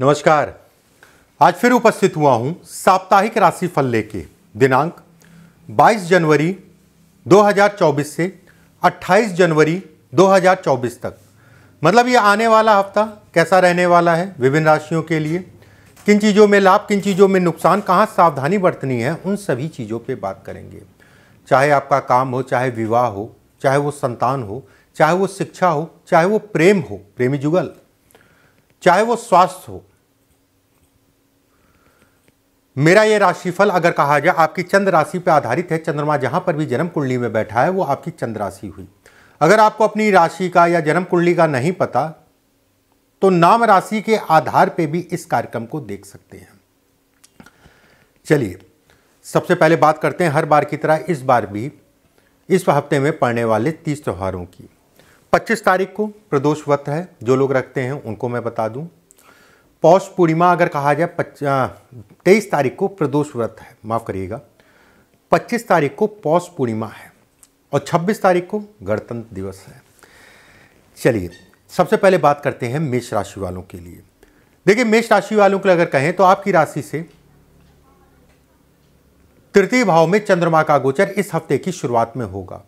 नमस्कार आज फिर उपस्थित हुआ हूं साप्ताहिक राशि फल लेके दिनांक 22 जनवरी 2024 से 28 जनवरी 2024 तक मतलब ये आने वाला हफ्ता कैसा रहने वाला है विभिन्न राशियों के लिए किन चीज़ों में लाभ किन चीज़ों में नुकसान कहाँ सावधानी बरतनी है उन सभी चीज़ों पे बात करेंगे चाहे आपका काम हो चाहे विवाह हो चाहे वो संतान हो चाहे वो शिक्षा हो चाहे वो प्रेम हो प्रेमी जुगल चाहे वो स्वास्थ्य हो मेरा ये राशिफल अगर कहा जाए आपकी चंद्र राशि पर आधारित है चंद्रमा जहां पर भी जन्म कुंडली में बैठा है वो आपकी चंद्र राशि हुई अगर आपको अपनी राशि का या जन्म कुंडली का नहीं पता तो नाम राशि के आधार पर भी इस कार्यक्रम को देख सकते हैं चलिए सबसे पहले बात करते हैं हर बार की तरह इस बार भी इस हफ्ते में पड़ने वाले तीस त्योहारों की 25 तारीख को प्रदोष व्रत है जो लोग रखते हैं उनको मैं बता दूं पौष पूर्णिमा अगर कहा जाए तेईस तारीख को प्रदोष व्रत है माफ़ करिएगा 25 तारीख को पौष पूर्णिमा है और 26 तारीख को गणतंत्र दिवस है चलिए सबसे पहले बात करते हैं मेष राशि वालों के लिए देखिए मेष राशि वालों के लिए अगर कहें तो आपकी राशि से तृतीय भाव में चंद्रमा का गोचर इस हफ्ते की शुरुआत में होगा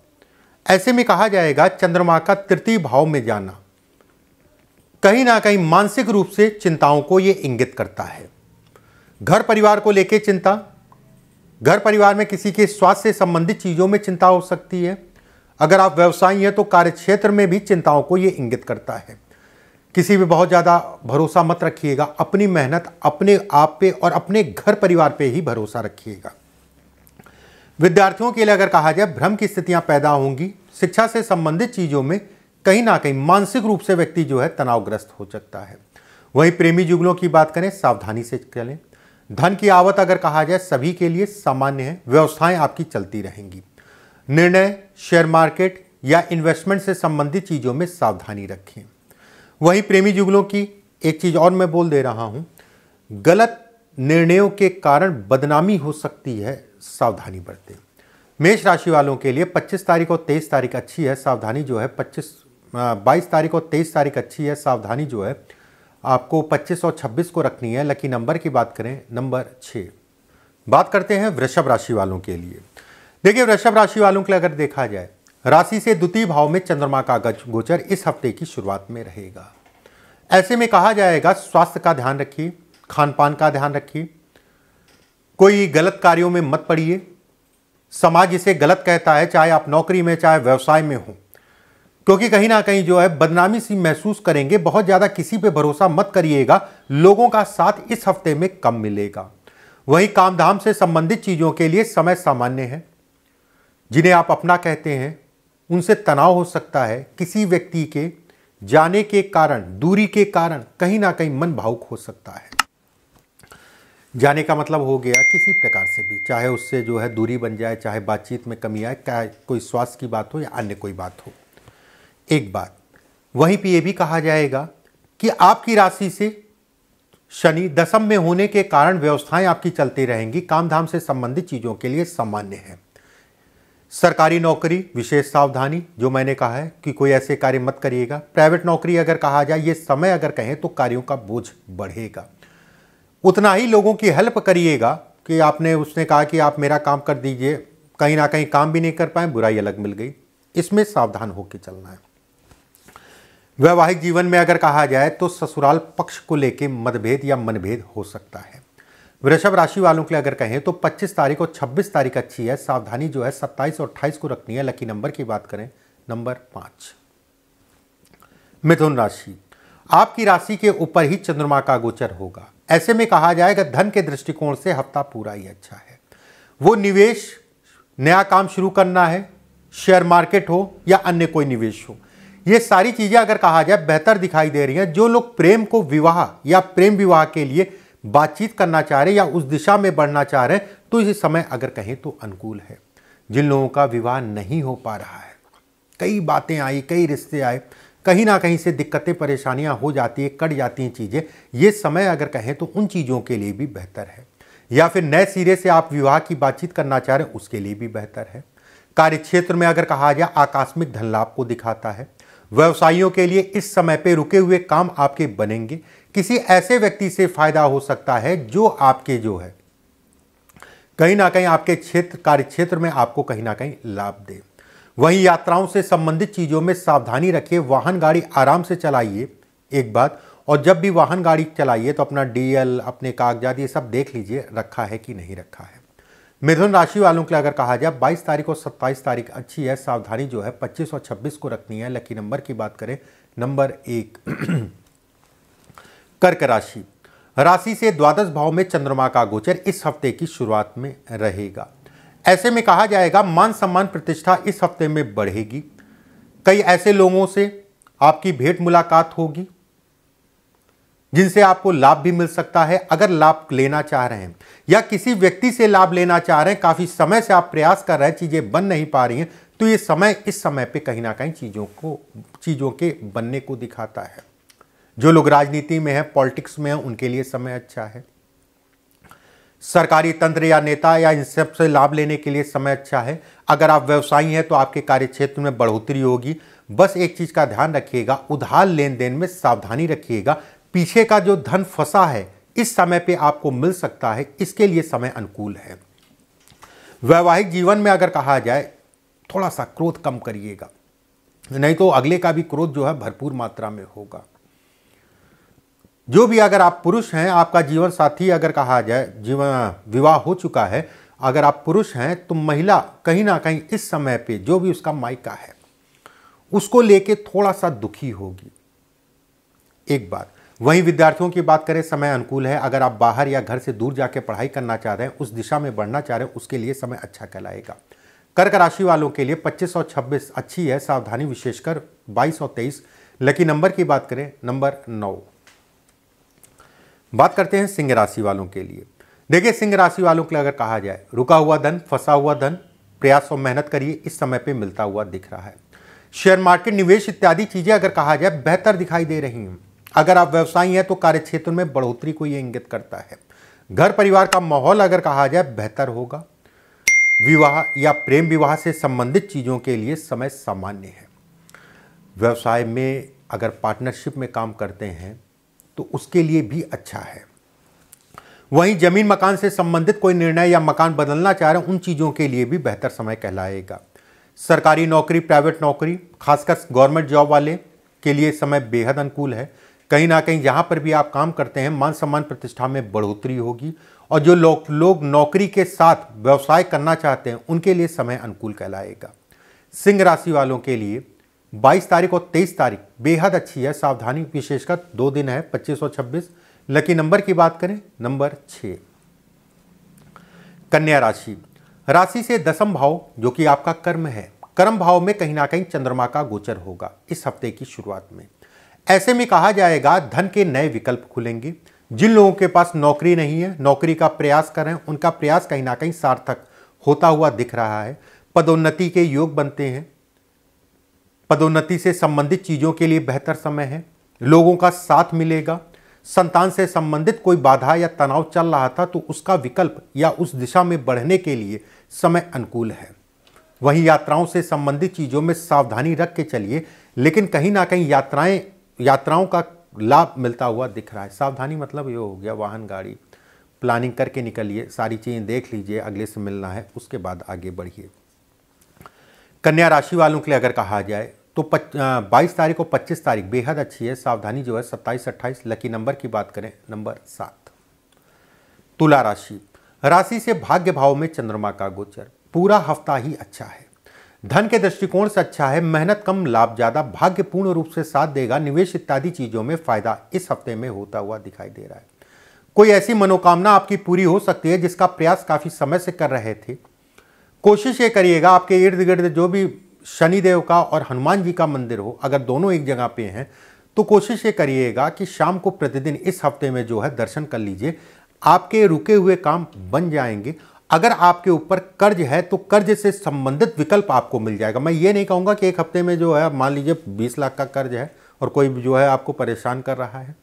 ऐसे में कहा जाएगा चंद्रमा का तृतीय भाव में जाना कहीं ना कहीं मानसिक रूप से चिंताओं को ये इंगित करता है घर परिवार को लेकर चिंता घर परिवार में किसी के स्वास्थ्य से संबंधित चीज़ों में चिंता हो सकती है अगर आप व्यवसायी हैं तो कार्य क्षेत्र में भी चिंताओं को ये इंगित करता है किसी भी बहुत ज़्यादा भरोसा मत रखिएगा अपनी मेहनत अपने आप पे और अपने घर परिवार पे ही भरोसा रखिएगा विद्यार्थियों के लिए अगर कहा जाए भ्रम की स्थितियां पैदा होंगी शिक्षा से संबंधित चीज़ों में कहीं ना कहीं मानसिक रूप से व्यक्ति जो है तनावग्रस्त हो सकता है वहीं प्रेमी जुगलों की बात करें सावधानी से चलें धन की आवत अगर कहा जाए सभी के लिए सामान्य है व्यवस्थाएं आपकी चलती रहेंगी निर्णय शेयर मार्केट या इन्वेस्टमेंट से संबंधित चीज़ों में सावधानी रखें वहीं प्रेमी जुगलों की एक चीज़ और मैं बोल दे रहा हूँ गलत निर्णयों के कारण बदनामी हो सकती है सावधानी बरतें मेष राशि वालों के लिए 25 तारीख और 23 तारीख अच्छी है सावधानी जो है 25 22 तारीख और 23 तारीख अच्छी है सावधानी जो है आपको 25 और 26 को रखनी है लकी नंबर की बात करें नंबर छः बात करते हैं वृषभ राशि वालों के लिए देखिए वृषभ राशि वालों के लिए अगर देखा जाए राशि से द्वितीय भाव में चंद्रमा का गोचर इस हफ्ते की शुरुआत में रहेगा ऐसे में कहा जाएगा स्वास्थ्य का ध्यान रखिए खान पान का ध्यान रखिए कोई गलत कार्यों में मत पड़िए समाज इसे गलत कहता है चाहे आप नौकरी में चाहे व्यवसाय में हो क्योंकि कहीं ना कहीं जो है बदनामी सी महसूस करेंगे बहुत ज़्यादा किसी पे भरोसा मत करिएगा लोगों का साथ इस हफ्ते में कम मिलेगा वहीं कामधाम से संबंधित चीज़ों के लिए समय सामान्य है जिन्हें आप अपना कहते हैं उनसे तनाव हो सकता है किसी व्यक्ति के जाने के कारण दूरी के कारण कहीं ना कहीं मन भावुक हो सकता है जाने का मतलब हो गया किसी प्रकार से भी चाहे उससे जो है दूरी बन जाए चाहे बातचीत में कमी आए क्या कोई स्वास्थ्य की बात हो या अन्य कोई बात हो एक बात वहीं पर यह भी कहा जाएगा कि आपकी राशि से शनि दशम में होने के कारण व्यवस्थाएं आपकी चलती रहेंगी कामधाम से संबंधित चीज़ों के लिए सामान्य है सरकारी नौकरी विशेष सावधानी जो मैंने कहा है कि कोई ऐसे कार्य मत करिएगा प्राइवेट नौकरी अगर कहा जाए ये समय अगर कहें तो कार्यों का बोझ बढ़ेगा उतना ही लोगों की हेल्प करिएगा कि आपने उसने कहा कि आप मेरा काम कर दीजिए कहीं ना कहीं काम भी नहीं कर पाए बुराई अलग मिल गई इसमें सावधान होकर चलना है वैवाहिक जीवन में अगर कहा जाए तो ससुराल पक्ष को लेकर मतभेद या मनभेद हो सकता है वृषभ राशि वालों के लिए अगर कहें तो 25 तारीख और 26 तारीख अच्छी है सावधानी जो है 27 और 28 को रखनी है लकी नंबर की बात करें नंबर पांच मिथुन राशि आपकी राशि के ऊपर ही चंद्रमा का गोचर होगा ऐसे में कहा जाएगा धन के दृष्टिकोण से हफ्ता पूरा ही अच्छा है वो निवेश नया काम शुरू करना है शेयर मार्केट हो या अन्य कोई निवेश हो ये सारी चीज़ें अगर कहा जाए बेहतर दिखाई दे रही हैं जो लोग प्रेम को विवाह या प्रेम विवाह के लिए बातचीत करना चाह रहे या उस दिशा में बढ़ना चाह रहे हैं तो इस समय अगर कहें तो अनुकूल है जिन लोगों का विवाह नहीं हो पा रहा है कई बातें आई कई रिश्ते आए कहीं ना कहीं से दिक्कतें परेशानियां हो जाती है कट जाती हैं चीज़ें ये समय अगर कहें तो उन चीज़ों के लिए भी बेहतर है या फिर नए सिरे से आप विवाह की बातचीत करना चाह रहे हैं उसके लिए भी बेहतर है कार्य क्षेत्र में अगर कहा जाए आकस्मिक धन लाभ को दिखाता है व्यवसायियों के लिए इस समय पर रुके हुए काम आपके बनेंगे किसी ऐसे व्यक्ति से फायदा हो सकता है जो आपके जो है कहीं ना कहीं आपके क्षेत्र कार्य क्षेत्र में आपको कहीं ना कहीं लाभ दे वहीं यात्राओं से संबंधित चीज़ों में सावधानी रखिए वाहन गाड़ी आराम से चलाइए एक बात और जब भी वाहन गाड़ी चलाइए तो अपना डीएल अपने कागजात ये सब देख लीजिए रखा है कि नहीं रखा है मिथुन राशि वालों के लिए अगर कहा जाए 22 तारीख और 27 तारीख अच्छी है सावधानी जो है 25 और 26 को रखनी है लकी नंबर की बात करें नंबर एक कर्क राशि राशि से द्वादश भाव में चंद्रमा का गोचर इस हफ्ते की शुरुआत में रहेगा ऐसे में कहा जाएगा मान सम्मान प्रतिष्ठा इस हफ्ते में बढ़ेगी कई ऐसे लोगों से आपकी भेंट मुलाकात होगी जिनसे आपको लाभ भी मिल सकता है अगर लाभ लेना चाह रहे हैं या किसी व्यक्ति से लाभ लेना चाह रहे हैं काफ़ी समय से आप प्रयास कर रहे हैं चीज़ें बन नहीं पा रही हैं तो ये समय इस समय पे कहीं ना कहीं चीज़ों को चीज़ों के बनने को दिखाता है जो लोग राजनीति में हैं पॉलिटिक्स में हैं उनके लिए समय अच्छा है सरकारी तंत्र या नेता या इन सब से लाभ लेने के लिए समय अच्छा है अगर आप व्यवसायी हैं तो आपके कार्य क्षेत्र में बढ़ोतरी होगी बस एक चीज़ का ध्यान रखिएगा उधार लेन देन में सावधानी रखिएगा पीछे का जो धन फंसा है इस समय पे आपको मिल सकता है इसके लिए समय अनुकूल है वैवाहिक जीवन में अगर कहा जाए थोड़ा सा क्रोध कम करिएगा नहीं तो अगले का भी क्रोध जो है भरपूर मात्रा में होगा जो भी अगर आप पुरुष हैं आपका जीवन साथी अगर कहा जाए जीवन विवाह हो चुका है अगर आप पुरुष हैं तो महिला कहीं ना कहीं इस समय पे जो भी उसका मायका है उसको लेके थोड़ा सा दुखी होगी एक बात वहीं विद्यार्थियों की बात करें समय अनुकूल है अगर आप बाहर या घर से दूर जाके पढ़ाई करना चाह रहे हैं उस दिशा में बढ़ना चाह रहे हैं उसके लिए समय अच्छा कहलाएगा कर्क राशि वालों के लिए पच्चीस और छब्बीस अच्छी है सावधानी विशेषकर बाईस और तेईस लकी नंबर की बात करें नंबर नौ बात करते हैं सिंह राशि वालों के लिए देखिए सिंह राशि वालों के लिए अगर कहा जाए रुका हुआ धन फंसा हुआ धन प्रयास और मेहनत करिए इस समय पे मिलता हुआ दिख रहा है शेयर मार्केट निवेश इत्यादि चीज़ें अगर कहा जाए बेहतर दिखाई दे रही हैं अगर आप व्यवसायी हैं तो कार्य क्षेत्र में बढ़ोतरी को यह इंगित करता है घर परिवार का माहौल अगर कहा जाए बेहतर होगा विवाह या प्रेम विवाह से संबंधित चीज़ों के लिए समय सामान्य है व्यवसाय में अगर पार्टनरशिप में काम करते हैं तो उसके लिए भी अच्छा है वहीं जमीन मकान से संबंधित कोई निर्णय या मकान बदलना चाह रहे हैं उन चीज़ों के लिए भी बेहतर समय कहलाएगा सरकारी नौकरी प्राइवेट नौकरी खासकर गवर्नमेंट जॉब वाले के लिए समय बेहद अनुकूल है कहीं ना कहीं जहाँ पर भी आप काम करते हैं मान सम्मान प्रतिष्ठा में बढ़ोतरी होगी और जो लोग लोग नौकरी के साथ व्यवसाय करना चाहते हैं उनके लिए समय अनुकूल कहलाएगा सिंह राशि वालों के लिए 22 तारीख और 23 तारीख बेहद अच्छी है सावधानी विशेषकर दो दिन है 25 और 26 लकी नंबर की बात करें नंबर छः कन्या राशि राशि से दसम भाव जो कि आपका कर्म है कर्म भाव में कहीं ना कहीं चंद्रमा का गोचर होगा इस हफ्ते की शुरुआत में ऐसे में कहा जाएगा धन के नए विकल्प खुलेंगे जिन लोगों के पास नौकरी नहीं है नौकरी का प्रयास कर रहे हैं उनका प्रयास कहीं ना कहीं सार्थक होता हुआ दिख रहा है पदोन्नति के योग बनते हैं पदोन्नति से संबंधित चीज़ों के लिए बेहतर समय है लोगों का साथ मिलेगा संतान से संबंधित कोई बाधा या तनाव चल रहा था तो उसका विकल्प या उस दिशा में बढ़ने के लिए समय अनुकूल है वहीं यात्राओं से संबंधित चीज़ों में सावधानी रख के चलिए लेकिन कहीं ना कहीं यात्राएं यात्राओं का लाभ मिलता हुआ दिख रहा है सावधानी मतलब ये हो गया वाहन गाड़ी प्लानिंग करके निकलिए सारी चीज़ें देख लीजिए अगले से मिलना है उसके बाद आगे बढ़िए कन्या राशि वालों के लिए अगर कहा जाए तो पच, बाईस तारीख और पच्चीस तारीख बेहद अच्छी है सावधानी जो है सत्ताईस अट्ठाईस लकी नंबर की बात करें नंबर सात तुला राशि राशि से भाग्य भाव में चंद्रमा का गोचर पूरा हफ्ता ही अच्छा है धन के दृष्टिकोण से अच्छा है मेहनत कम लाभ ज़्यादा भाग्य पूर्ण रूप से साथ देगा निवेश इत्यादि चीज़ों में फायदा इस हफ्ते में होता हुआ दिखाई दे रहा है कोई ऐसी मनोकामना आपकी पूरी हो सकती है जिसका प्रयास काफ़ी समय से कर रहे थे कोशिश ये करिएगा आपके इर्द गिर्द जो भी शनिदेव का और हनुमान जी का मंदिर हो अगर दोनों एक जगह पे हैं तो कोशिश ये करिएगा कि शाम को प्रतिदिन इस हफ्ते में जो है दर्शन कर लीजिए आपके रुके हुए काम बन जाएंगे अगर आपके ऊपर कर्ज है तो कर्ज से संबंधित विकल्प आपको मिल जाएगा मैं ये नहीं कहूँगा कि एक हफ्ते में जो है मान लीजिए बीस लाख का कर्ज है और कोई जो है आपको परेशान कर रहा है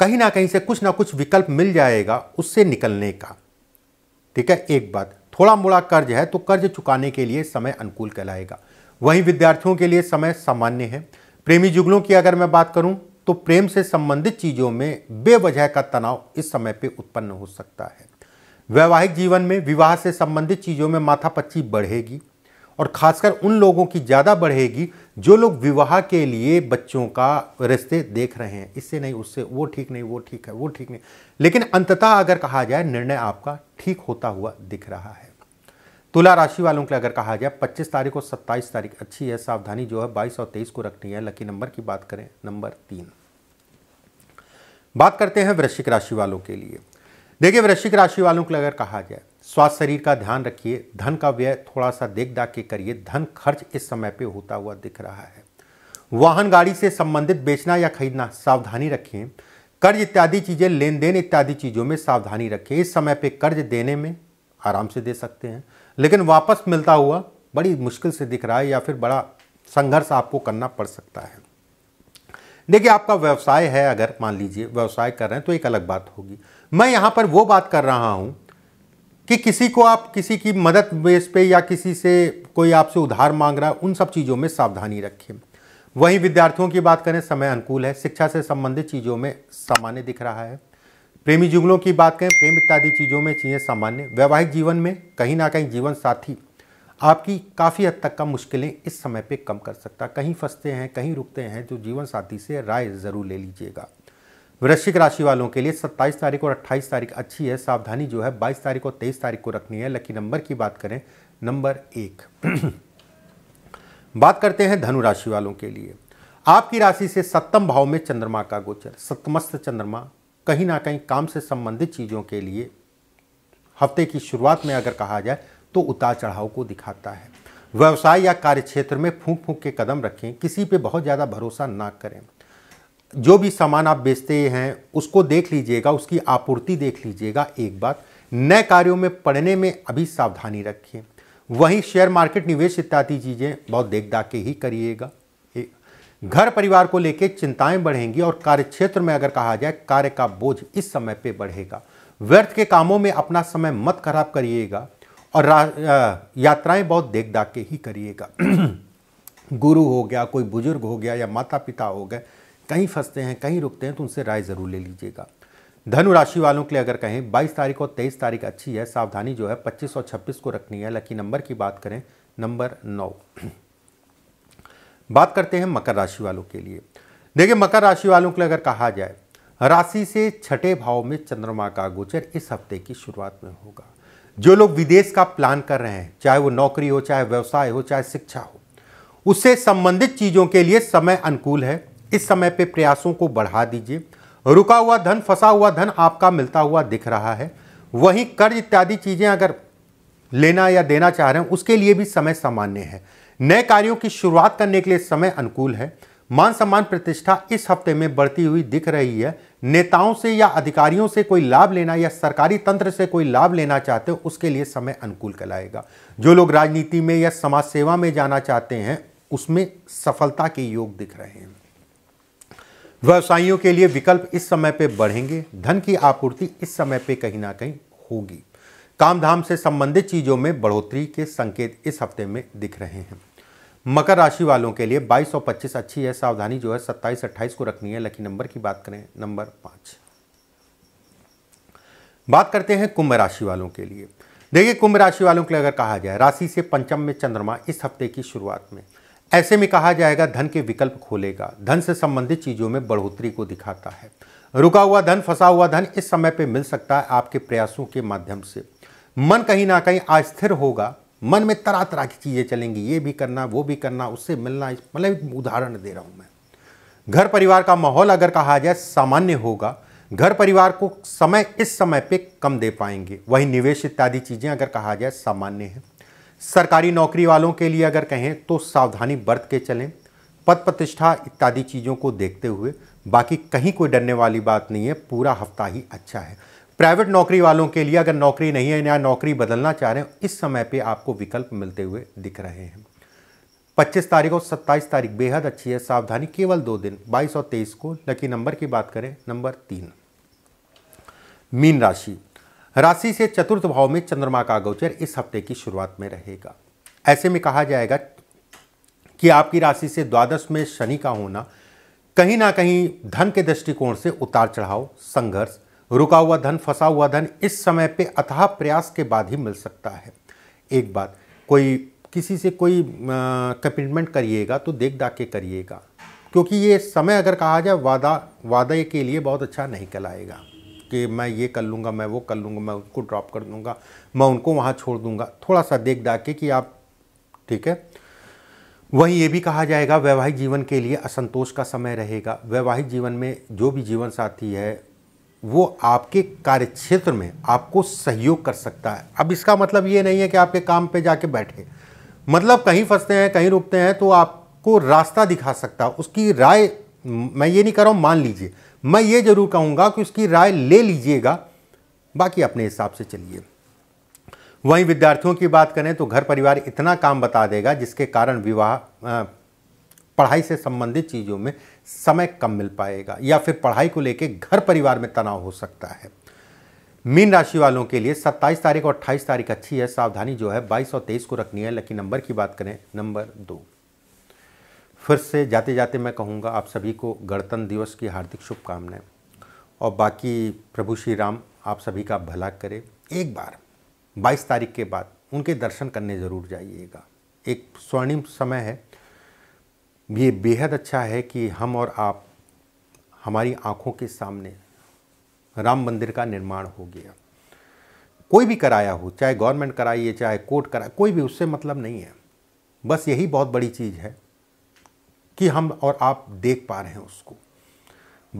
कहीं ना कहीं से कुछ ना कुछ विकल्प मिल जाएगा उससे निकलने का ठीक है एक बात थोड़ा मोड़ा कर्ज है तो कर्ज चुकाने के लिए समय अनुकूल कहलाएगा वहीं विद्यार्थियों के लिए समय सामान्य है प्रेमी जुगलों की अगर मैं बात करूं तो प्रेम से संबंधित चीज़ों में बेवजह का तनाव इस समय पे उत्पन्न हो सकता है वैवाहिक जीवन में विवाह से संबंधित चीज़ों में माथापच्ची बढ़ेगी और ख़ासकर उन लोगों की ज़्यादा बढ़ेगी जो लोग विवाह के लिए बच्चों का रिश्ते देख रहे हैं इससे नहीं उससे वो ठीक नहीं वो ठीक है वो ठीक नहीं लेकिन अंततः अगर कहा जाए निर्णय आपका ठीक होता हुआ दिख रहा है तुला राशि वालों के लिए अगर कहा जाए 25 तारीख और 27 तारीख अच्छी है सावधानी जो है 22 और 23 को रखनी है लकी नंबर की बात करें नंबर तीन बात करते हैं वृश्चिक राशि वालों के लिए देखिए वृश्चिक राशि वालों के लिए अगर कहा जाए स्वास्थ्य शरीर का ध्यान रखिए धन का व्यय थोड़ा सा देख दाख के करिए धन खर्च इस समय पे होता हुआ दिख रहा है वाहन गाड़ी से संबंधित बेचना या खरीदना सावधानी रखें कर्ज इत्यादि चीज़ें लेन देन इत्यादि चीज़ों में सावधानी रखें इस समय पे कर्ज देने में आराम से दे सकते हैं लेकिन वापस मिलता हुआ बड़ी मुश्किल से दिख रहा है या फिर बड़ा संघर्ष आपको करना पड़ सकता है देखिए आपका व्यवसाय है अगर मान लीजिए व्यवसाय कर रहे हैं तो एक अलग बात होगी मैं यहाँ पर वो बात कर रहा हूँ कि किसी को आप किसी की मदद बेस पे या किसी से कोई आपसे उधार मांग रहा है उन सब चीज़ों में सावधानी रखें वहीं विद्यार्थियों की बात करें समय अनुकूल है शिक्षा से संबंधित चीज़ों में सामान्य दिख रहा है प्रेमी जुगलों की बात करें प्रेम इत्यादि चीज़ों में चीज़ें सामान्य वैवाहिक जीवन में कहीं ना कहीं जीवन साथी आपकी काफ़ी हद तक का मुश्किलें इस समय पे कम कर सकता कहीं फंसते हैं कहीं रुकते हैं तो जीवन साथी से राय ज़रूर ले लीजिएगा वृश्चिक राशि वालों के लिए 27 तारीख और 28 तारीख अच्छी है सावधानी जो है 22 तारीख और 23 तारीख को रखनी है लकी नंबर की बात करें नंबर एक बात करते हैं धनु राशि वालों के लिए आपकी राशि से सप्तम भाव में चंद्रमा का गोचर सप्तमस्त चंद्रमा कहीं ना कहीं काम से संबंधित चीज़ों के लिए हफ्ते की शुरुआत में अगर कहा जाए तो उतार चढ़ाव को दिखाता है व्यवसाय या कार्य क्षेत्र में फूंक फूंक के कदम रखें किसी पे बहुत ज़्यादा भरोसा ना करें जो भी सामान आप बेचते हैं उसको देख लीजिएगा उसकी आपूर्ति देख लीजिएगा एक बात नए कार्यों में पढ़ने में अभी सावधानी रखिए वहीं शेयर मार्केट निवेश इत्यादि चीज़ें बहुत देख दाख के ही करिएगा घर परिवार को लेकर चिंताएं बढ़ेंगी और कार्यक्षेत्र में अगर कहा जाए कार्य का बोझ इस समय पर बढ़ेगा व्यर्थ के कामों में अपना समय मत खराब करिएगा और यात्राएं बहुत देख दाख के ही करिएगा गुरु हो गया कोई बुजुर्ग हो गया या माता पिता हो गए कहीं फंसते हैं कहीं रुकते हैं तो उनसे राय ज़रूर ले लीजिएगा धनु राशि वालों के लिए अगर कहें 22 तारीख और 23 तारीख अच्छी है सावधानी जो है 25 और 26 को रखनी है लकी नंबर की बात करें नंबर नौ बात करते हैं मकर राशि वालों के लिए देखिए मकर राशि वालों के लिए अगर कहा जाए राशि से छठे भाव में चंद्रमा का गोचर इस हफ्ते की शुरुआत में होगा जो लोग विदेश का प्लान कर रहे हैं चाहे वो नौकरी हो चाहे व्यवसाय हो चाहे शिक्षा हो उससे संबंधित चीज़ों के लिए समय अनुकूल है इस समय पे प्रयासों को बढ़ा दीजिए रुका हुआ धन फंसा हुआ धन आपका मिलता हुआ दिख रहा है वहीं कर्ज इत्यादि चीज़ें अगर लेना या देना चाह रहे हैं उसके लिए भी समय सामान्य है नए कार्यों की शुरुआत करने के लिए समय अनुकूल है मान सम्मान प्रतिष्ठा इस हफ्ते में बढ़ती हुई दिख रही है नेताओं से या अधिकारियों से कोई लाभ लेना या सरकारी तंत्र से कोई लाभ लेना चाहते हो उसके लिए समय अनुकूल कहलाएगा जो लोग राजनीति में या समाज सेवा में जाना चाहते हैं उसमें सफलता के योग दिख रहे हैं व्यवसायियों के लिए विकल्प इस समय पे बढ़ेंगे धन की आपूर्ति इस समय पे कहीं ना कहीं होगी काम धाम से संबंधित चीज़ों में बढ़ोतरी के संकेत इस हफ्ते में दिख रहे हैं मकर राशि वालों के लिए 22 और 25 अच्छी है सावधानी जो है 27 28 को रखनी है लकी नंबर की बात करें नंबर पाँच बात करते हैं कुंभ राशि वालों के लिए देखिए कुंभ राशि वालों के लिए अगर कहा जाए राशि से पंचम में चंद्रमा इस हफ्ते की शुरुआत में ऐसे में कहा जाएगा धन के विकल्प खोलेगा धन से संबंधित चीज़ों में बढ़ोतरी को दिखाता है रुका हुआ धन फंसा हुआ धन इस समय पे मिल सकता है आपके प्रयासों के माध्यम से मन कहीं ना कहीं अस्थिर होगा मन में तरह तरह की चीज़ें चलेंगी ये भी करना वो भी करना उससे मिलना मतलब उदाहरण दे रहा हूँ मैं घर परिवार का माहौल अगर कहा जाए सामान्य होगा घर परिवार को समय इस समय पे कम दे पाएंगे वही निवेश इत्यादि चीज़ें अगर कहा जाए सामान्य है सरकारी नौकरी वालों के लिए अगर कहें तो सावधानी बरत के चलें पद प्रतिष्ठा इत्यादि चीज़ों को देखते हुए बाकी कहीं कोई डरने वाली बात नहीं है पूरा हफ्ता ही अच्छा है प्राइवेट नौकरी वालों के लिए अगर नौकरी नहीं है या नौकरी बदलना चाह रहे हैं इस समय पे आपको विकल्प मिलते हुए दिख रहे हैं 25 तारीख और 27 तारीख बेहद अच्छी है सावधानी केवल दो दिन 22 और 23 को लकी नंबर की बात करें नंबर तीन मीन राशि राशि से चतुर्थ भाव में चंद्रमा का गोचर इस हफ्ते की शुरुआत में रहेगा ऐसे में कहा जाएगा कि आपकी राशि से द्वादश में शनि का होना कहीं ना कहीं धन के दृष्टिकोण से उतार चढ़ाव संघर्ष रुका हुआ धन फंसा हुआ धन इस समय पे अथाह प्रयास के बाद ही मिल सकता है एक बात कोई किसी से कोई कमिटमेंट करिएगा तो देख दाख के करिएगा क्योंकि ये समय अगर कहा जाए वादा वादे के लिए बहुत अच्छा नहीं कहलाएगा कि मैं ये कर लूँगा मैं वो कर लूँगा मैं उसको ड्रॉप कर दूँगा मैं उनको वहाँ छोड़ दूँगा थोड़ा सा देख दा के कि आप ठीक है वहीं ये भी कहा जाएगा वैवाहिक जीवन के लिए असंतोष का समय रहेगा वैवाहिक जीवन में जो भी जीवन साथी है वो आपके कार्य क्षेत्र में आपको सहयोग कर सकता है अब इसका मतलब ये नहीं है कि आपके काम पे जाके बैठे मतलब कहीं फंसते हैं कहीं रुकते हैं तो आपको रास्ता दिखा सकता है उसकी राय मैं ये नहीं कर रहा हूँ मान लीजिए मैं ये जरूर कहूँगा कि उसकी राय ले लीजिएगा बाकी अपने हिसाब से चलिए वहीं विद्यार्थियों की बात करें तो घर परिवार इतना काम बता देगा जिसके कारण विवाह पढ़ाई से संबंधित चीज़ों में समय कम मिल पाएगा या फिर पढ़ाई को लेकर घर परिवार में तनाव हो सकता है मीन राशि वालों के लिए 27 तारीख और 28 तारीख अच्छी है सावधानी जो है 22 और 23 को रखनी है लकी नंबर की बात करें नंबर दो फिर से जाते जाते मैं कहूँगा आप सभी को गणतंत्र दिवस की हार्दिक शुभकामनाएं और बाकी प्रभु श्री राम आप सभी का भला करे एक बार 22 तारीख के बाद उनके दर्शन करने ज़रूर जाइएगा एक स्वर्णिम समय है ये बेहद अच्छा है कि हम और आप हमारी आँखों के सामने राम मंदिर का निर्माण हो गया कोई भी कराया हो चाहे गवर्नमेंट कराइए चाहे कोर्ट कराए कोई भी उससे मतलब नहीं है बस यही बहुत बड़ी चीज़ है कि हम और आप देख पा रहे हैं उसको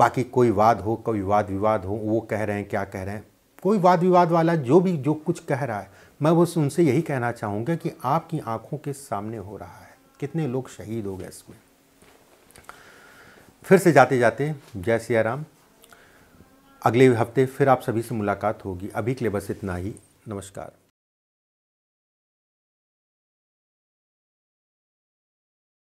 बाकी कोई वाद हो कोई वाद विवाद हो वो कह रहे हैं क्या कह रहे हैं कोई वाद विवाद वाला जो भी जो कुछ कह रहा है मैं बस उनसे यही कहना चाहूँगा कि आपकी आंखों के सामने हो रहा है कितने लोग शहीद हो गए इसमें फिर से जाते जाते जय सिया राम अगले हफ्ते फिर आप सभी से मुलाकात होगी अभी के लिए बस इतना ही नमस्कार